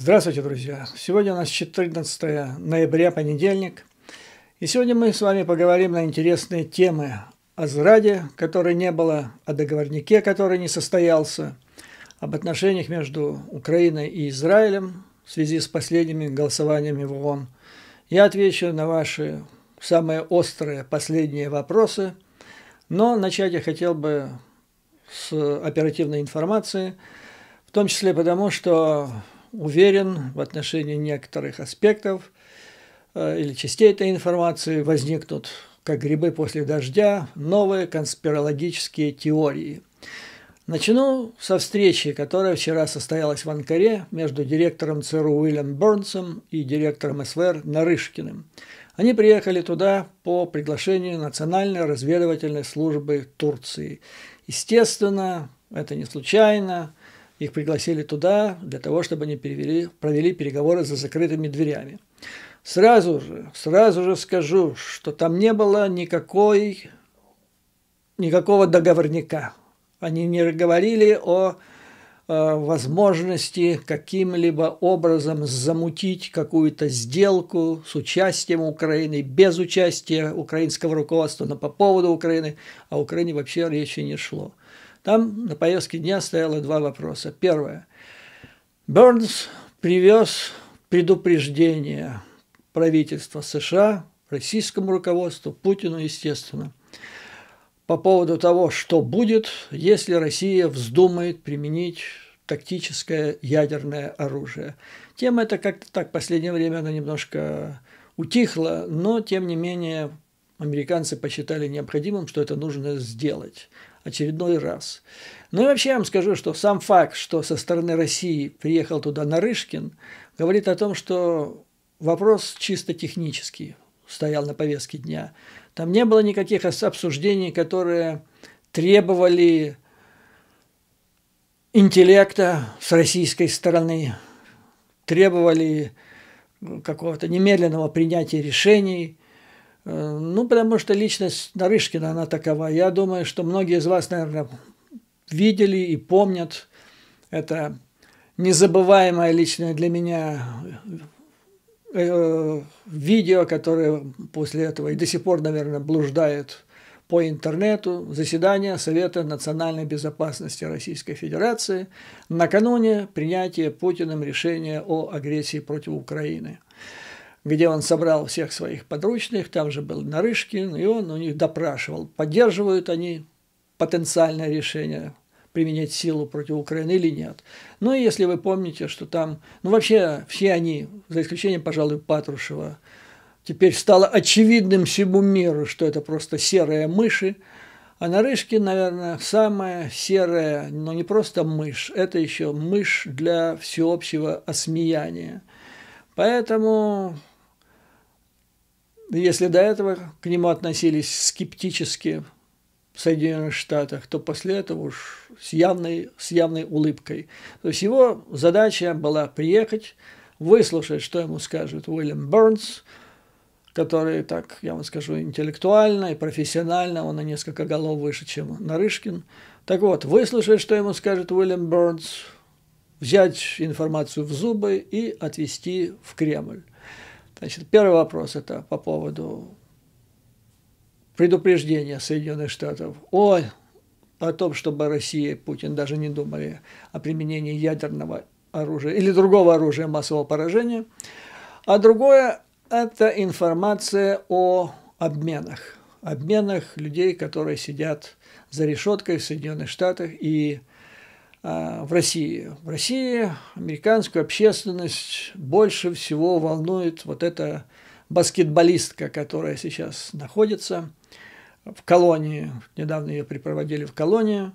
Здравствуйте, друзья! Сегодня у нас 14 ноября, понедельник. И сегодня мы с вами поговорим на интересные темы о зраде, которой не было, о договорнике, который не состоялся, об отношениях между Украиной и Израилем в связи с последними голосованиями в ООН. Я отвечу на ваши самые острые последние вопросы, но начать я хотел бы с оперативной информации, в том числе потому, что уверен в отношении некоторых аспектов э, или частей этой информации возникнут, как грибы после дождя, новые конспирологические теории. Начну со встречи, которая вчера состоялась в Анкаре между директором ЦРУ Уильям Бернсом и директором СВР Нарышкиным. Они приехали туда по приглашению Национальной разведывательной службы Турции. Естественно, это не случайно. Их пригласили туда для того, чтобы они перевели, провели переговоры за закрытыми дверями. Сразу же, сразу же скажу, что там не было никакой, никакого договорника. Они не говорили о э, возможности каким-либо образом замутить какую-то сделку с участием Украины, без участия украинского руководства, но по поводу Украины, о а Украине вообще речи не шло. Там на повестке дня стояло два вопроса. Первое. Бернс привез предупреждение правительства США, российскому руководству, Путину, естественно, по поводу того, что будет, если Россия вздумает применить тактическое ядерное оружие. Тема эта как-то так, в последнее время она немножко утихла, но, тем не менее, американцы посчитали необходимым, что это нужно сделать очередной раз. Ну и вообще я вам скажу, что сам факт, что со стороны России приехал туда Нарышкин, говорит о том, что вопрос чисто технический стоял на повестке дня. Там не было никаких обсуждений, которые требовали интеллекта с российской стороны, требовали какого-то немедленного принятия решений. Э, ну, потому что личность Нарышкина, она такова. Я думаю, что многие из вас, наверное, видели и помнят. Это незабываемое личное для меня э, э, видео, которое после этого и до сих пор, наверное, блуждает по интернету заседание Совета национальной безопасности Российской Федерации накануне принятия Путиным решения о агрессии против Украины где он собрал всех своих подручных, там же был Нарышкин, и он у них допрашивал, поддерживают они потенциальное решение применять силу против Украины или нет. Ну и если вы помните, что там, ну вообще все они, за исключением, пожалуй, Патрушева, теперь стало очевидным всему миру, что это просто серые мыши, а Нарышкин, наверное, самая серая, но не просто мышь, это еще мышь для всеобщего осмеяния. Поэтому если до этого к нему относились скептически в Соединенных Штатах, то после этого уж с явной, с явной улыбкой. То есть его задача была приехать, выслушать, что ему скажет Уильям Бернс, который, так я вам скажу, интеллектуально и профессионально, он на несколько голов выше, чем Нарышкин. Так вот, выслушать, что ему скажет Уильям Бернс, взять информацию в зубы и отвезти в Кремль. Значит, первый вопрос это по поводу предупреждения Соединенных Штатов о, о том, чтобы Россия и Путин даже не думали о применении ядерного оружия или другого оружия массового поражения. А другое – это информация о обменах. Обменах людей, которые сидят за решеткой в Соединенных Штатах и а, в России. В России американскую общественность больше всего волнует вот эта баскетболистка, которая сейчас находится в колонии. Недавно ее припроводили в колонию.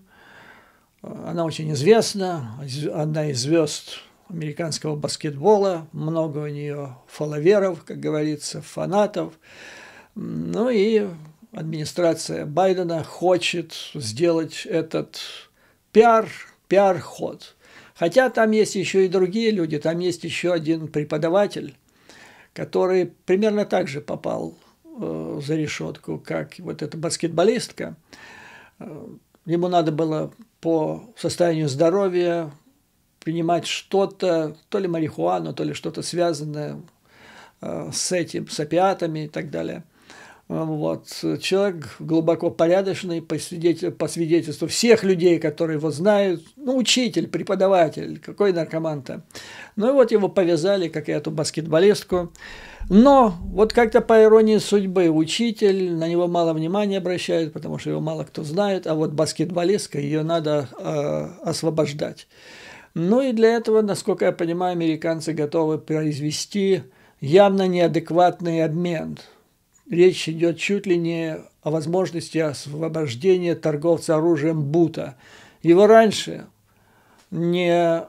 Она очень известна, одна из звезд американского баскетбола. Много у нее фоловеров, как говорится, фанатов. Ну и администрация Байдена хочет сделать этот пиар – пиар-ход. Хотя там есть еще и другие люди, там есть еще один преподаватель, который примерно так же попал э, за решетку, как вот эта баскетболистка. Э, ему надо было по состоянию здоровья принимать что-то, то ли марихуану, то ли что-то связанное э, с этим, с опиатами и так далее – а, вот. Человек глубоко порядочный, по свидетельству, по свидетельству всех людей, которые его знают. Ну, учитель, преподаватель, какой наркоман-то. Ну, и вот его повязали, как и эту баскетболистку. Но вот как-то по иронии судьбы учитель, на него мало внимания обращают, потому что его мало кто знает, а вот баскетболистка, ее надо э, освобождать. Ну и для этого, насколько я понимаю, американцы готовы произвести явно неадекватный обмен – речь идет чуть ли не о возможности освобождения торговца оружием Бута. Его раньше не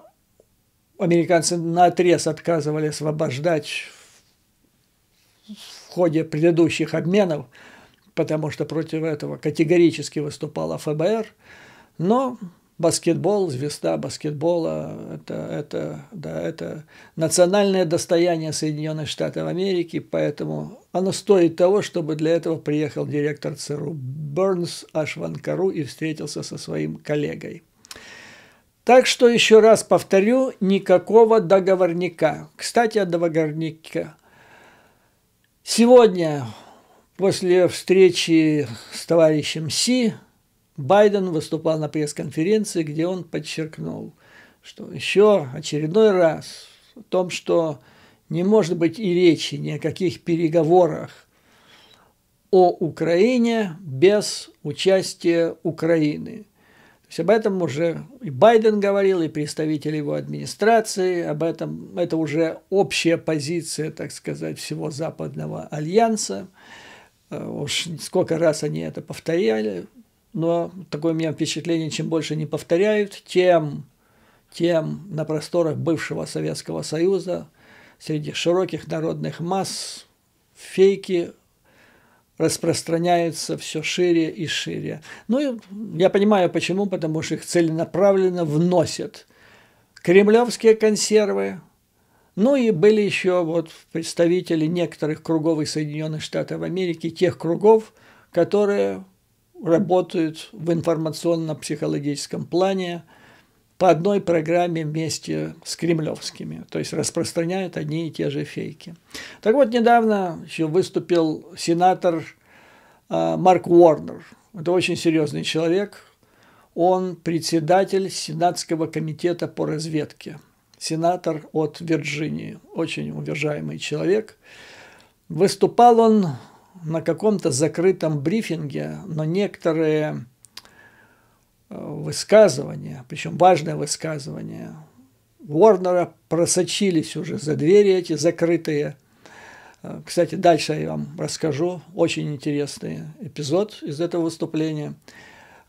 американцы на отрез отказывали освобождать в ходе предыдущих обменов, потому что против этого категорически выступала ФБР. Но баскетбол, звезда баскетбола, это, это, да, это национальное достояние Соединенных Штатов Америки, поэтому оно стоит того, чтобы для этого приехал директор ЦРУ Бернс Ашванкару и встретился со своим коллегой. Так что еще раз повторю, никакого договорника. Кстати, о договорнике. Сегодня, после встречи с товарищем Си, Байден выступал на пресс-конференции, где он подчеркнул, что еще очередной раз о том, что не может быть и речи ни о каких переговорах о Украине без участия Украины. То есть об этом уже и Байден говорил, и представители его администрации, об этом это уже общая позиция, так сказать, всего Западного альянса. Э, уж сколько раз они это повторяли, но такое у меня впечатление, чем больше не повторяют, тем, тем на просторах бывшего Советского Союза – среди широких народных масс фейки распространяются все шире и шире. Ну, я понимаю, почему, потому что их целенаправленно вносят кремлевские консервы, ну и были еще вот представители некоторых кругов из Соединенных Штатов Америки, тех кругов, которые работают в информационно-психологическом плане – по одной программе вместе с кремлевскими, то есть распространяют одни и те же фейки. Так вот, недавно еще выступил сенатор э, Марк Уорнер. Это очень серьезный человек. Он председатель Сенатского комитета по разведке. Сенатор от Вирджинии. Очень уважаемый человек. Выступал он на каком-то закрытом брифинге, но некоторые Э, высказывания, причем важное высказывание Уорнера просочились уже за двери эти закрытые. Э, кстати, дальше я вам расскажу очень интересный эпизод из этого выступления.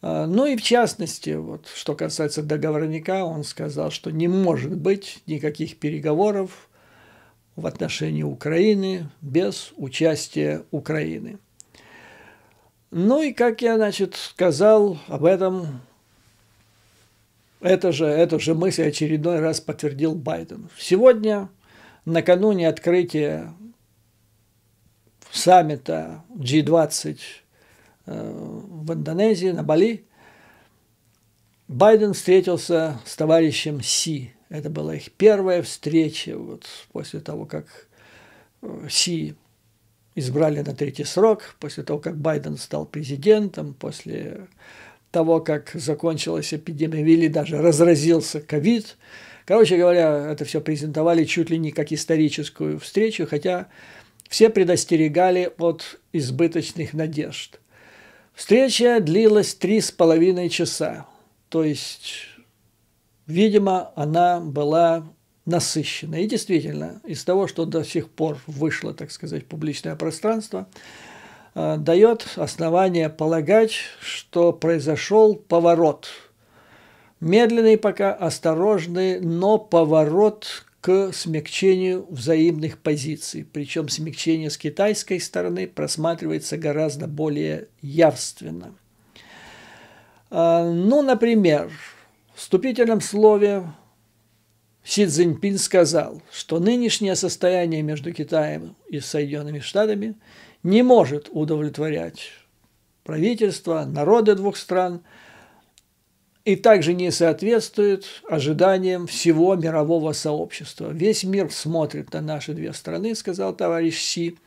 Э, ну и в частности, вот, что касается договорника, он сказал, что не может быть никаких переговоров в отношении Украины без участия Украины. Ну и, как я, значит, сказал об этом это же, эту же мысль очередной раз подтвердил Байден. Сегодня, накануне открытия саммита G20 э, в Индонезии, на Бали, Байден встретился с товарищем Си. Это была их первая встреча вот, после того, как э, Си избрали на третий срок, после того, как Байден стал президентом, после того, как закончилась эпидемия, вели даже разразился ковид. Короче говоря, это все презентовали чуть ли не как историческую встречу, хотя все предостерегали от избыточных надежд. Встреча длилась три с половиной часа, то есть, видимо, она была насыщена. И действительно, из того, что до сих пор вышло, так сказать, в публичное пространство – Э, дает основание полагать, что произошел поворот. Медленный пока, осторожный, но поворот к смягчению взаимных позиций. Причем смягчение с китайской стороны просматривается гораздо более явственно. Э, ну, например, в вступительном слове Си Цзиньпин сказал, что нынешнее состояние между Китаем и Соединенными Штатами не может удовлетворять правительства, народы двух стран и также не соответствует ожиданиям всего мирового сообщества. Весь мир смотрит на наши две страны, сказал товарищ Си,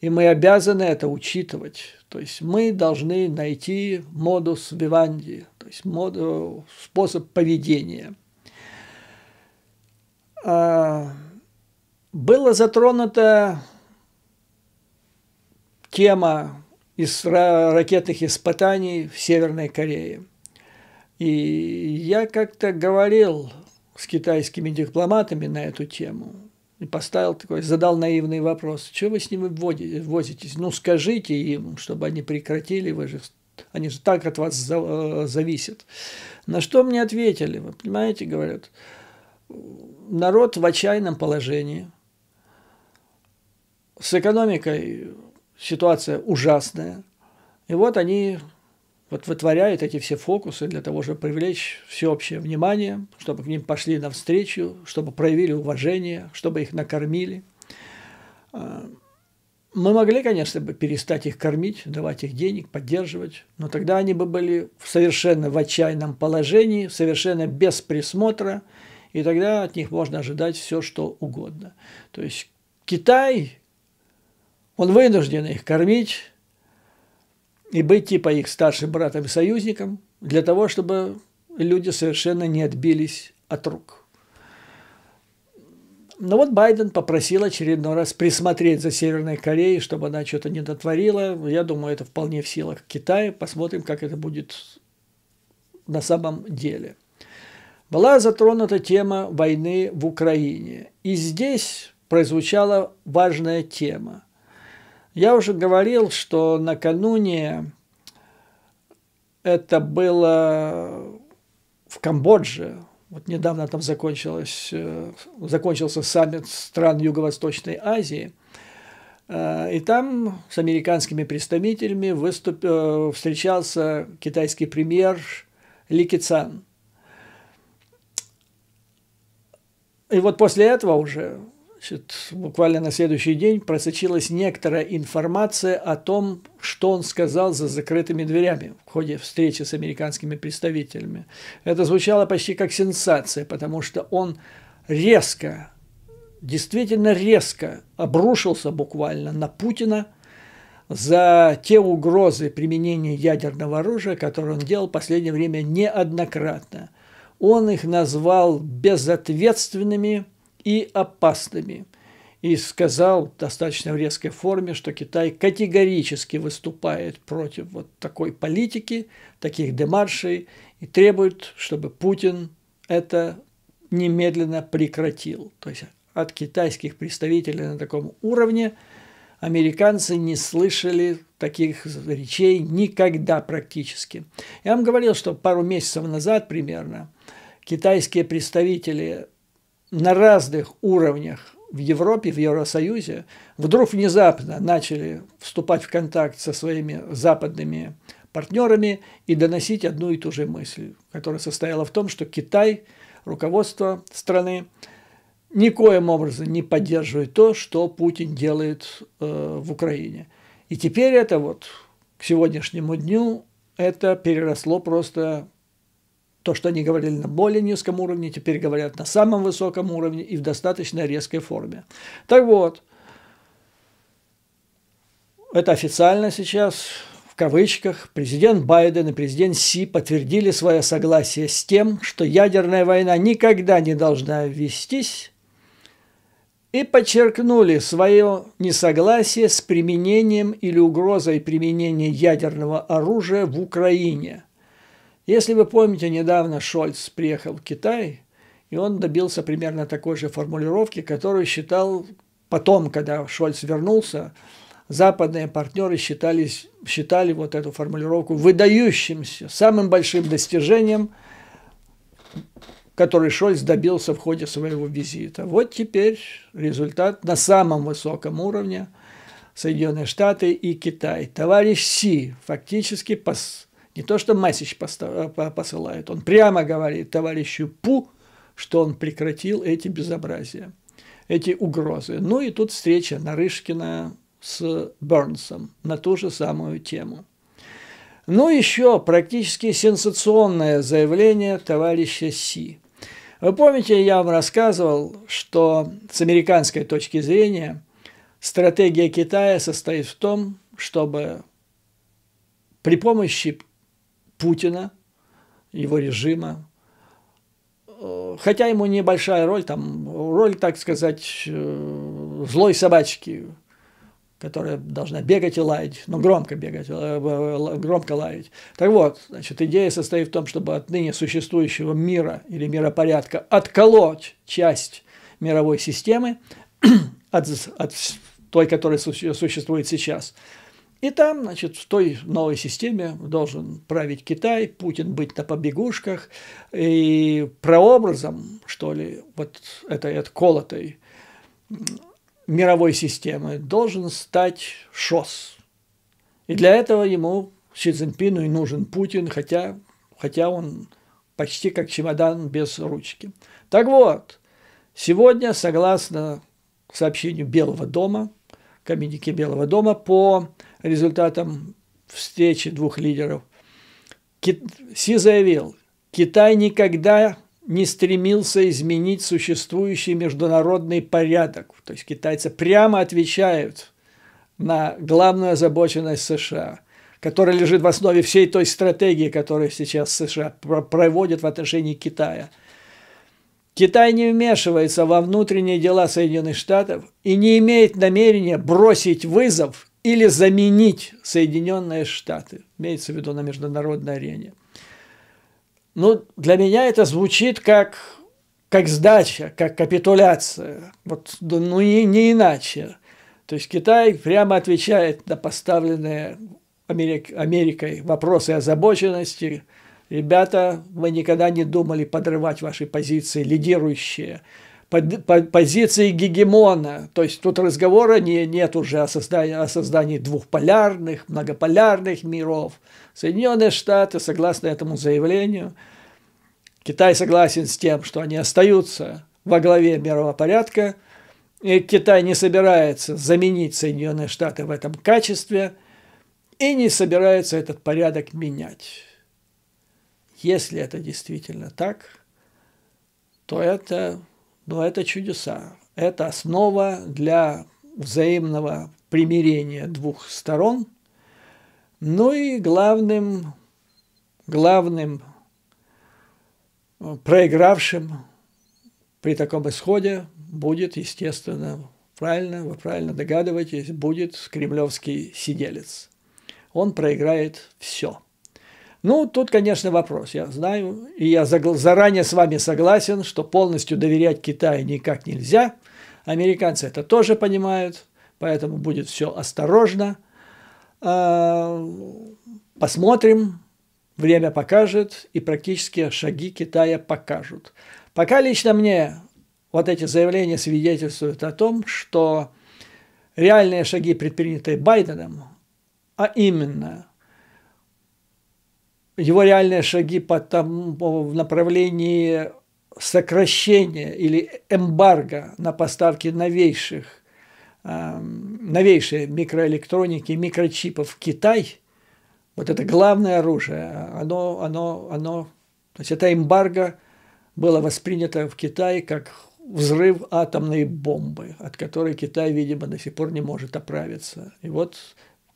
и мы обязаны это учитывать. То есть мы должны найти модус виванди, то есть моду э, способ поведения. А, было затронуто тема из ракетных испытаний в Северной Корее. И я как-то говорил с китайскими дипломатами на эту тему и поставил такой, задал наивный вопрос, что вы с ними возитесь? Ну, скажите им, чтобы они прекратили, вы же, они же так от вас э, зависят. На что мне ответили, вы понимаете, говорят, народ в отчаянном положении, с экономикой ситуация ужасная. И вот они вот вытворяют эти все фокусы для того, чтобы привлечь всеобщее внимание, чтобы к ним пошли навстречу, чтобы проявили уважение, чтобы их накормили. А, мы могли, конечно, бы перестать их кормить, давать их денег, поддерживать, но тогда они бы были в совершенно в отчаянном положении, совершенно без присмотра, и тогда от них можно ожидать все, что угодно. То есть Китай он вынужден их кормить и быть типа их старшим братом и союзником для того, чтобы люди совершенно не отбились от рук. Но вот Байден попросил очередной раз присмотреть за Северной Кореей, чтобы она что-то не дотворила. Я думаю, это вполне в силах Китая. Посмотрим, как это будет на самом деле. Была затронута тема войны в Украине. И здесь прозвучала важная тема – я уже говорил, что накануне это было в Камбодже. Вот недавно там закончилось, э, закончился саммит стран Юго-Восточной Азии. Э, и там с американскими представителями выступ, э, встречался китайский премьер Ли Кицан. И вот после этого уже Значит, буквально на следующий день просочилась некоторая информация о том, что он сказал за закрытыми дверями в ходе встречи с американскими представителями. Это звучало почти как сенсация, потому что он резко, действительно резко обрушился буквально на Путина за те угрозы применения ядерного оружия, которые он делал в последнее время неоднократно. Он их назвал безответственными, и опасными. И сказал достаточно в резкой форме, что Китай категорически выступает против вот такой политики, таких демаршей, и требует, чтобы Путин это немедленно прекратил. То есть от китайских представителей на таком уровне американцы не слышали таких речей никогда практически. Я вам говорил, что пару месяцев назад примерно китайские представители на разных уровнях в Европе, в Евросоюзе, вдруг внезапно начали вступать в контакт со своими западными партнерами и доносить одну и ту же мысль, которая состояла в том, что Китай, руководство страны, никоим образом не поддерживает то, что Путин делает э, в Украине. И теперь это вот к сегодняшнему дню это переросло просто то, что они говорили на более низком уровне, теперь говорят на самом высоком уровне и в достаточно резкой форме. Так вот, это официально сейчас, в кавычках, президент Байден и президент Си подтвердили свое согласие с тем, что ядерная война никогда не должна вестись, и подчеркнули свое несогласие с применением или угрозой применения ядерного оружия в Украине – если вы помните, недавно Шольц приехал в Китай, и он добился примерно такой же формулировки, которую считал потом, когда Шольц вернулся, западные партнеры считались, считали вот эту формулировку выдающимся, самым большим достижением, который Шольц добился в ходе своего визита. Вот теперь результат на самом высоком уровне Соединенные Штаты и Китай. Товарищ Си фактически пос не то, что Масич э, посылает, он прямо говорит товарищу Пу, что он прекратил эти безобразия, эти угрозы. Ну и тут встреча Нарышкина с Бернсом на ту же самую тему. Ну еще практически сенсационное заявление товарища Си. Вы помните, я вам рассказывал, что с американской точки зрения стратегия Китая состоит в том, чтобы при помощи Путина, его режима. Хотя ему небольшая роль, там роль, так сказать, э, злой собачки, которая должна бегать и лаять, но громко бегать, э, э, громко лаять. Так вот, значит, идея состоит в том, чтобы отныне существующего мира или миропорядка отколоть часть мировой системы от, от той, которая существует сейчас – и там, значит, в той новой системе должен править Китай, Путин быть на побегушках, и прообразом, что ли, вот этой отколотой мировой системы должен стать ШОС. И для этого ему, Си Цзиньпину, и нужен Путин, хотя, хотя он почти как чемодан без ручки. Так вот, сегодня, согласно сообщению Белого дома – комедики Белого дома по результатам встречи двух лидеров. Си заявил, Китай никогда не стремился изменить существующий международный порядок. То есть китайцы прямо отвечают на главную озабоченность США, которая лежит в основе всей той стратегии, которую сейчас США проводят в отношении Китая – Китай не вмешивается во внутренние дела Соединенных Штатов и не имеет намерения бросить вызов или заменить Соединенные Штаты, имеется в виду на международной арене. Ну, для меня это звучит как, как сдача, как капитуляция, вот, ну и не иначе. То есть Китай прямо отвечает на поставленные Америк, Америкой вопросы озабоченности, Ребята, мы никогда не думали подрывать ваши позиции, лидирующие, позиции гегемона. То есть тут разговора не, нет уже о создании, о создании двухполярных, многополярных миров. Соединенные Штаты, согласны этому заявлению, Китай согласен с тем, что они остаются во главе мирового порядка, и Китай не собирается заменить Соединенные Штаты в этом качестве и не собирается этот порядок менять. Если это действительно так, то это, ну, это чудеса. Это основа для взаимного примирения двух сторон. Ну и главным, главным э, проигравшим при таком исходе будет, естественно, правильно, вы правильно догадываетесь, будет кремлевский сиделец. Он проиграет все. Ну, тут, конечно, вопрос. Я знаю, и я заранее с вами согласен, что полностью доверять Китаю никак нельзя. Американцы это тоже понимают, поэтому будет все осторожно. А, посмотрим, время покажет, и практически шаги Китая покажут. Пока лично мне вот эти заявления свидетельствуют о том, что реальные шаги, предпринятые Байденом, а именно – его реальные шаги по тому, в направлении сокращения или эмбарго на поставки новейших, эм, новейшей микроэлектроники, микрочипов в Китай, вот это главное оружие, оно, оно, оно, то есть это эмбарго было воспринято в Китае как взрыв атомной бомбы, от которой Китай, видимо, до сих пор не может оправиться. И вот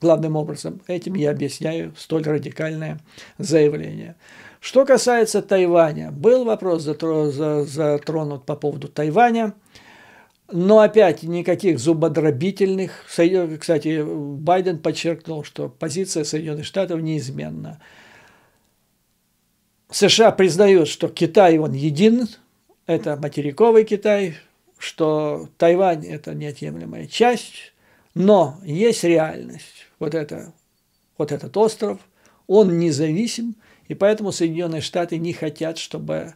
Главным образом этим я объясняю столь радикальное заявление. Что касается Тайваня, был вопрос затронут по поводу Тайваня, но опять никаких зубодробительных. Кстати, Байден подчеркнул, что позиция Соединенных Штатов неизменна. США признают, что Китай, он един, это материковый Китай, что Тайвань – это неотъемлемая часть но есть реальность. Вот, это, вот этот остров, он независим, и поэтому Соединенные Штаты не хотят, чтобы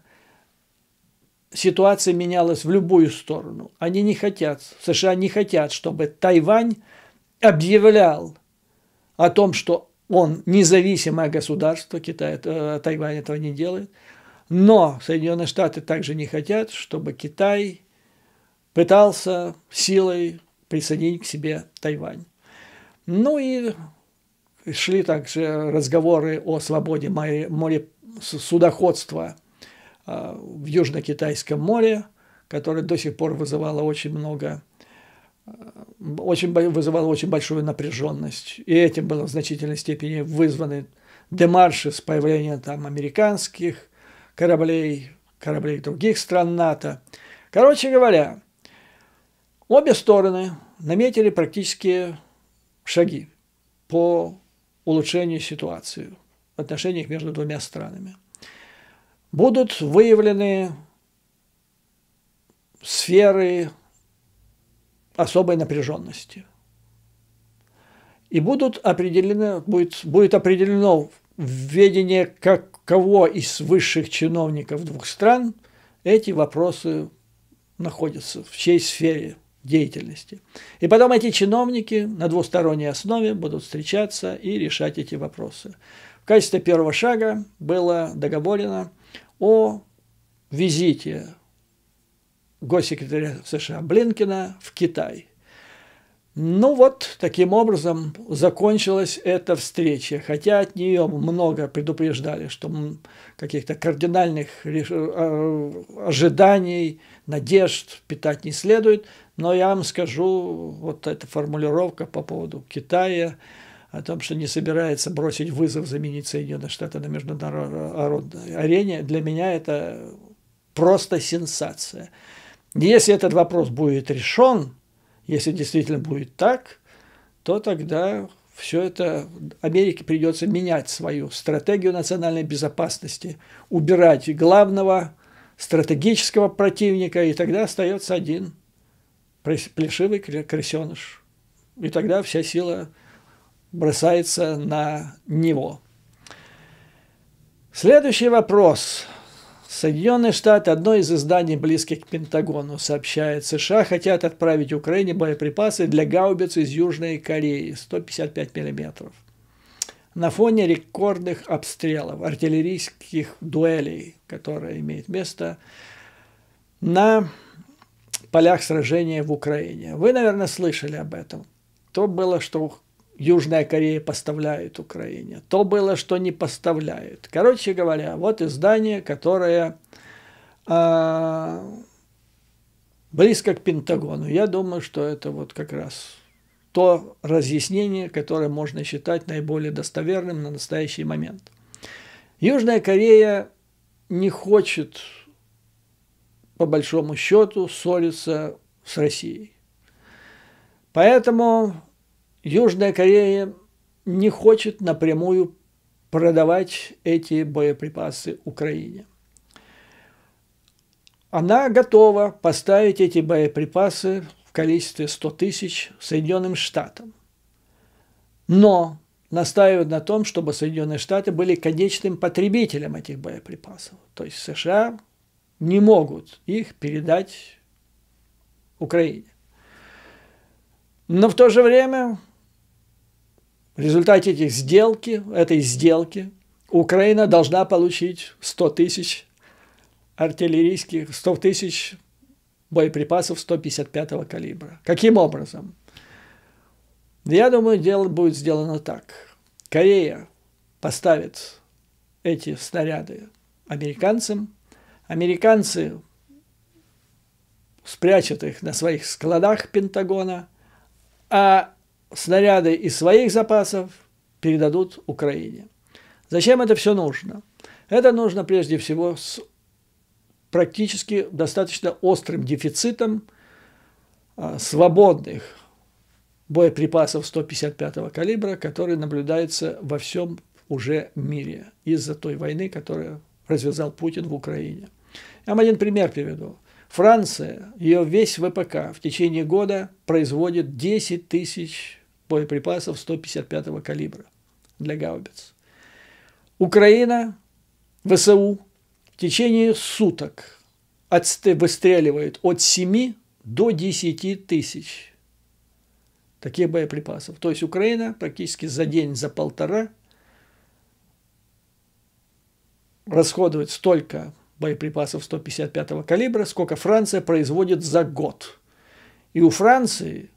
ситуация менялась в любую сторону. Они не хотят, США не хотят, чтобы Тайвань объявлял о том, что он независимое государство, Китай, э, Тайвань этого не делает. Но Соединенные Штаты также не хотят, чтобы Китай пытался силой присоединить к себе Тайвань. Ну и шли также разговоры о свободе море, судоходства э, в Южно-Китайском море, которое до сих пор вызывало очень много э, очень, вызывало очень большую напряженность. И этим было в значительной степени вызваны демарши с появлением там американских кораблей, кораблей других стран НАТО. Короче говоря, Обе стороны наметили практические шаги по улучшению ситуации в отношениях между двумя странами. Будут выявлены сферы особой напряженности. И будут определены, будет, будет определено введение какого из высших чиновников двух стран эти вопросы находятся, в чьей сфере – деятельности. И потом эти чиновники на двусторонней основе будут встречаться и решать эти вопросы. В качестве первого шага было договорено о визите госсекретаря США Блинкина в Китай. Ну вот, таким образом закончилась эта встреча. Хотя от нее много предупреждали, что каких-то кардинальных э, ожиданий, надежд питать не следует. Но я вам скажу, вот эта формулировка по поводу Китая, о том, что не собирается бросить вызов заменить Соединенные Штаты на международной арене, для меня это просто сенсация. Если этот вопрос будет решен, если действительно будет так, то тогда все это Америке придется менять свою стратегию национальной безопасности, убирать главного стратегического противника, и тогда остается один плешивый крысеныш. И тогда вся сила бросается на него. Следующий вопрос – Соединенные Штаты, одно из изданий близких к Пентагону, сообщает, США хотят отправить Украине боеприпасы для гаубиц из Южной Кореи 155 миллиметров На фоне рекордных обстрелов, артиллерийских дуэлей, которые имеют место на полях сражения в Украине. Вы, наверное, слышали об этом. То было, что Южная Корея поставляет Украине, то было, что не поставляет. Короче говоря, вот издание, которое э, близко к Пентагону. Я думаю, что это вот как раз то разъяснение, которое можно считать наиболее достоверным на настоящий момент. Южная Корея не хочет, по большому счету, ссориться с Россией. Поэтому Южная Корея не хочет напрямую продавать эти боеприпасы Украине. Она готова поставить эти боеприпасы в количестве 100 тысяч Соединенным Штатам. Но настаивает на том, чтобы Соединенные Штаты были конечным потребителем этих боеприпасов. То есть США не могут их передать Украине. Но в то же время в результате этих сделки, этой сделки Украина должна получить 100 тысяч артиллерийских, 100 тысяч боеприпасов 155-го калибра. Каким образом? Я думаю, дело будет сделано так. Корея поставит эти снаряды американцам. Американцы спрячут их на своих складах Пентагона, а снаряды из своих запасов передадут Украине. Зачем это все нужно? Это нужно прежде всего с практически достаточно острым дефицитом а, свободных боеприпасов 155 калибра, который наблюдается во всем уже мире из-за той войны, которую развязал Путин в Украине. Я вам один пример приведу. Франция, ее весь ВПК в течение года производит 10 тысяч боеприпасов 155 калибра для гаубиц. Украина, ВСУ в течение суток выстреливает от 7 до 10 тысяч таких боеприпасов. То есть Украина практически за день, за полтора расходует столько боеприпасов 155 калибра, сколько Франция производит за год. И у Франции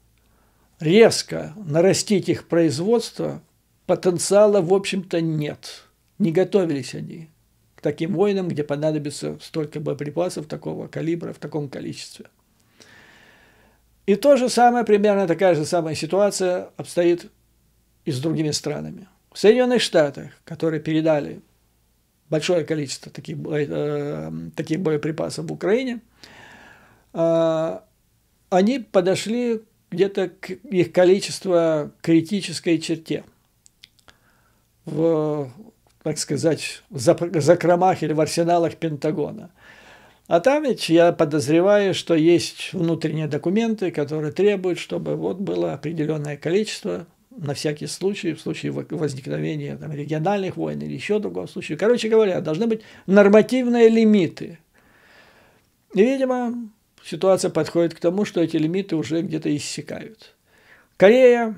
резко нарастить их производство, потенциала, в общем-то, нет. Не готовились они к таким войнам, где понадобится столько боеприпасов такого калибра, в таком количестве. И то же самое, примерно такая же самая ситуация обстоит и с другими странами. В Соединенных Штатах, которые передали большое количество таких, э, таких боеприпасов в Украине, э, они подошли где-то их количество критической черте. В, так сказать, в закромах или в арсеналах Пентагона. А там ведь я подозреваю, что есть внутренние документы, которые требуют, чтобы вот было определенное количество на всякий случай, в случае возникновения там, региональных войн или еще другого случая. Короче говоря, должны быть нормативные лимиты. И, видимо, ситуация подходит к тому, что эти лимиты уже где-то иссякают. Корея.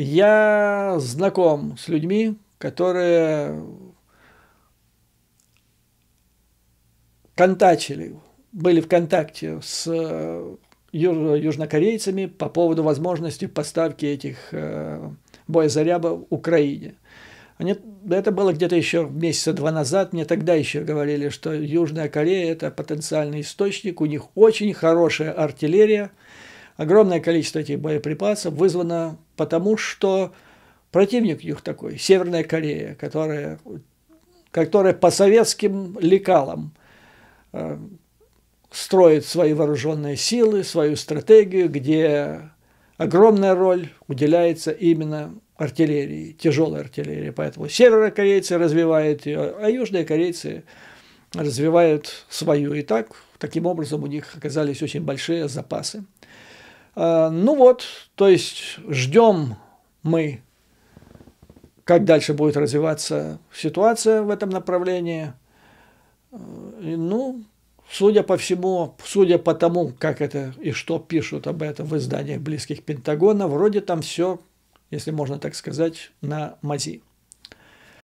Я знаком с людьми, которые контачили, были в контакте с э, южнокорейцами по поводу возможности поставки этих э, боезарядов Украине – они, это было где-то еще месяца два назад, мне тогда еще говорили, что Южная Корея – это потенциальный источник, у них очень хорошая артиллерия, огромное количество этих боеприпасов вызвано потому, что противник у них такой, Северная Корея, которая, которая по советским лекалам э, строит свои вооруженные силы, свою стратегию, где огромная роль уделяется именно артиллерии, тяжелой артиллерии. Поэтому северокорейцы развивают ее, а южные корейцы развивают свою. И так, таким образом, у них оказались очень большие запасы. А, ну вот, то есть ждем мы, как дальше будет развиваться ситуация в этом направлении. Ну, судя по всему, судя по тому, как это и что пишут об этом в изданиях близких Пентагона, вроде там все если можно так сказать, на мази.